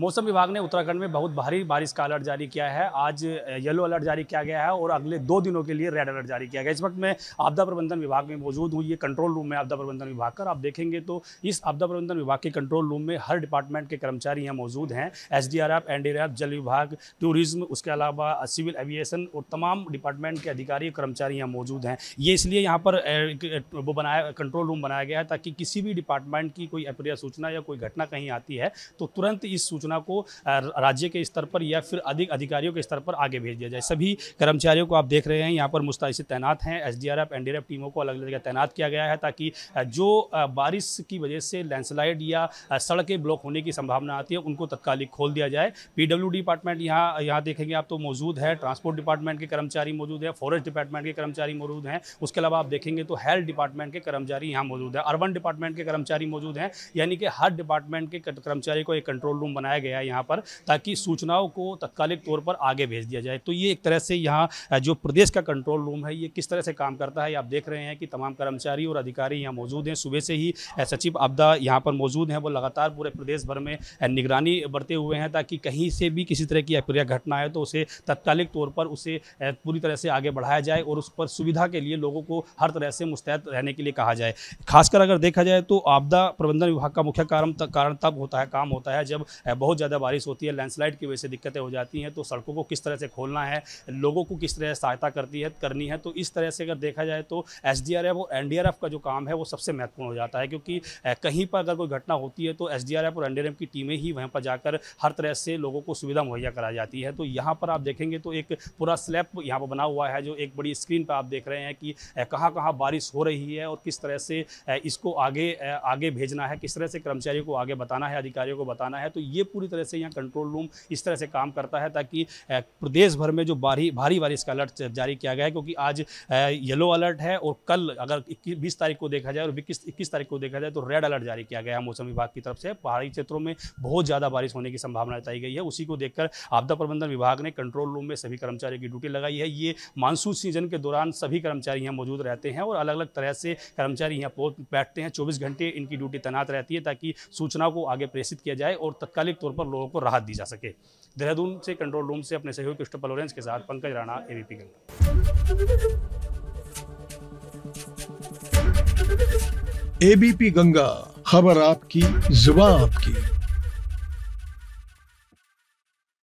मौसम विभाग ने उत्तराखंड में बहुत भारी बारिश का अलर्ट जारी किया है आज येलो अलर्ट जारी किया गया है और अगले दो दिनों के लिए रेड अलर्ट जारी किया गया इस वक्त मैं आपदा प्रबंधन विभाग में मौजूद हूँ ये कंट्रोल रूम में आपदा प्रबंधन विभाग का आप देखेंगे तो इस आपदा प्रबंधन विभाग के कंट्रोल रूम में हर डिपार्टमेंट के कर्मचारी यहाँ मौजूद हैं S D R F N D R F जल विभाग टूरिज्म उसके अलावा सिविल एविएशन और तमाम डिपार्टमेंट के अधिकारी कर्मचारी यहाँ मौजूद हैं ये इसलिए यहाँ पर वो बनाया कंट्रोल रूम बनाया गया है ताकि किसी भी डिपार्टमेंट की कोई अप्रिय सूचना या कोई घटना कहीं आती है तो तुरंत इस सूचना सूचना को राज्य के स्तर पर या फिर अधिक अधिकारियों के स्तर पर आगे भेज दिया जाए सभी कर्मचारियों को आप देख रहे हैं यहाँ पर मुस्ताइसी तैनात हैं एस डी टीमों को अलग अलग जगह तैनात किया गया है ताकि जो बारिश की वजह से लैंडस्लाइड या सड़कें ब्लॉक होने की संभावना आती है उनको तत्कालिक खोल दिया जाए पीडब्ल्यू डिपार्टमेंट यहाँ यहाँ देखेंगे आप तो मौजूद है ट्रांसपोर्ट डिपार्टमेंट के कर्मचारी मौजूद है फॉरेस्ट डिपार्टमेंट के कर्मचारी मौजूद हैं उसके अलावा आप देखेंगे तो हेल्थ डिपार्टमेंट के कर्मचारी यहाँ मौजूद है अर्बन डिपार्टमेंट के कर्मचारी मौजूद हैं यानी कि हर डिपार्टमेंट के कर्मचारी को एक कंट्रोल रूम बनाया लगाया गया है यहाँ पर ताकि सूचनाओं को तत्कालिक तौर पर आगे भेज दिया जाए तो ये एक तरह से यहाँ जो प्रदेश का कंट्रोल रूम है ये किस तरह से काम करता है आप देख रहे हैं कि तमाम कर्मचारी और अधिकारी यहाँ मौजूद हैं सुबह से ही सचिव आपदा यहाँ पर मौजूद हैं वो लगातार पूरे प्रदेश भर में निगरानी बरते हुए हैं ताकि कहीं से भी किसी तरह की अप्रिय घटना है तो उसे तत्कालिक तौर पर उसे पूरी तरह से आगे बढ़ाया जाए और उस पर सुविधा के लिए लोगों को हर तरह से मुस्तैद रहने के लिए कहा जाए खासकर अगर देखा जाए तो आपदा प्रबंधन विभाग का मुख्य कारण कारण तब होता है काम होता है जब बहुत ज़्यादा बारिश होती है लैंडस्लाइड की वजह से दिक्कतें हो जाती हैं तो सड़कों को किस तरह से खोलना है लोगों को किस तरह सहायता करती है करनी है तो इस तरह से अगर देखा जाए तो एस डी आर एफ और एन डी आर एफ का जो काम है वो सबसे महत्वपूर्ण हो जाता है क्योंकि कहीं पर अगर कोई घटना होती है तो एस डी आर एफ और एन डी आर एफ की टीमें ही वहाँ पर जाकर हर तरह से लोगों को सुविधा मुहैया कराई जाती है तो यहाँ पर आप देखेंगे तो एक पूरा स्लैब यहाँ पर बना हुआ है जो एक बड़ी स्क्रीन पर आप देख रहे हैं कि कहाँ कहाँ बारिश हो रही है और किस तरह से इसको आगे आगे भेजना है किस तरह से कर्मचारियों को आगे बताना है अधिकारियों को बताना है तो ये पूरी तरह से यहाँ कंट्रोल रूम इस तरह से काम करता है ताकि प्रदेश भर में जो भारी भारी बारिश का अलर्ट जारी किया गया है क्योंकि आज येलो अलर्ट है और कल अगर इक्कीस बीस तारीख को देखा जाए और इक्कीस तारीख को देखा जाए तो रेड अलर्ट जारी किया गया है मौसम विभाग की तरफ से पहाड़ी क्षेत्रों में बहुत ज़्यादा बारिश होने की संभावना जताई गई है उसी को देखकर आपदा प्रबंधन विभाग ने कंट्रोल रूम में सभी कर्मचारियों की ड्यूटी लगाई है ये मानसून सीजन के दौरान सभी कर्मचारी यहाँ मौजूद रहते हैं और अलग अलग तरह से कर्मचारी यहाँ बैठते हैं चौबीस घंटे इनकी ड्यूटी तैनात रहती है ताकि सूचना को आगे प्रेषित किया जाए और तत्कालिक तात्कालिक तौर पर लोगों को राहत दी जा सके देहरादून से कंट्रोल रूम से अपने सहयोगी कृष्ण पलोरेंस के साथ पंकज राणा एबीपी गंगा एबीपी गंगा खबर आपकी जुबा आपकी